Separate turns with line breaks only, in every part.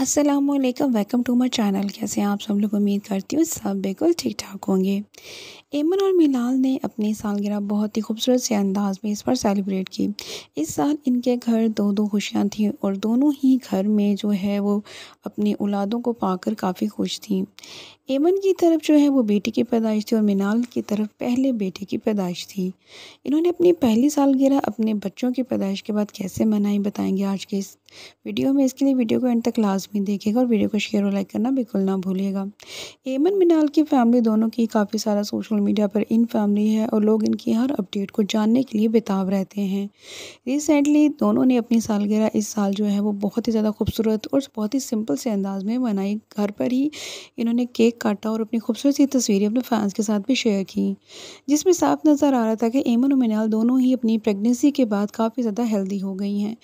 अस्सलाम वालेकुम welcome to my channel कैसे हैं आप सब लोग उम्मीद करती हूँ सब बिल्कुल ठीक ठाक होंगे एमन और मिलाल ने अपनी सालगिरह बहुत ही खूबसूरत से अंदाज में इस पर सेलिब्रेट की इस साल इनके घर दो दो खुशियाँ थीं और दोनों ही घर में जो है वो अपनी औलादों को पाकर काफ़ी खुश थीं एमन की तरफ जो है वो बेटी की पैदाइश थी और मिनाल की तरफ पहले बेटे की पैदाइश थी इन्होंने अपनी पहली सालगिरह अपने बच्चों की पैदाइश के बाद कैसे मनाई बताएंगे आज के इस वीडियो में इसके लिए वीडियो को एंड तक लाजमी देखिएगा और वीडियो को शेयर और लाइक करना बिल्कुल ना भूलिएगा एमन मिनाल की फैमिली दोनों की काफ़ी सारा सोशल मीडिया पर इन फैमिली है और लोग इनकी हर अपडेट को जानने के लिए बेताब रहते हैं रिसेंटली दोनों ने अपनी सालगिरह इस साल जो है वो बहुत ही ज़्यादा खूबसूरत और बहुत ही सिंपल से अंदाज में मनाई घर पर ही इन्होंने केक काटा और अपनी खूबसूरत सी तस्वीरें अपने फैंस के साथ भी शेयर की जिसमें साफ नज़र आ रहा था कि एमन और मिनाल दोनों ही अपनी प्रेगनेंसी के बाद काफ़ी ज़्यादा हेल्दी हो गई हैं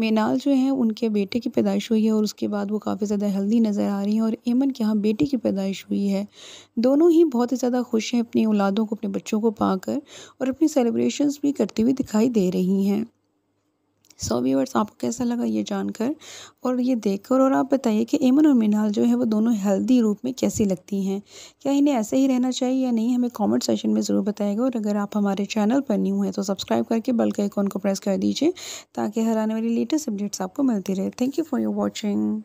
मिनाल जो हैं उनके बेटे की पैदाइश हुई है और उसके बाद वो काफ़ी ज़्यादा हेल्दी नज़र आ रही हैं और एमन के यहाँ बेटी की पैदाइश हुई है दोनों ही बहुत ही ज़्यादा खुश हैं अपनी औलादों को अपने बच्चों को पाकर और अपनी सेलिब्रेशंस भी करती हुई दिखाई दे रही हैं सौ व्यूअर्स आपको कैसा लगा ये जानकर और ये देखकर और आप बताइए कि एमन और मीनाल जो है वो दोनों हेल्दी रूप में कैसी लगती हैं क्या इन्हें ऐसे ही रहना चाहिए या नहीं हमें कमेंट सेशन में ज़रूर बताएगा और अगर आप हमारे चैनल पर न्यू हैं तो सब्सक्राइब करके बल्कि के आइकॉन को प्रेस कर दीजिए ताकि हर आने वाली लेटेस्ट अपडेट्स आपको मिलती रहे thank you for your watching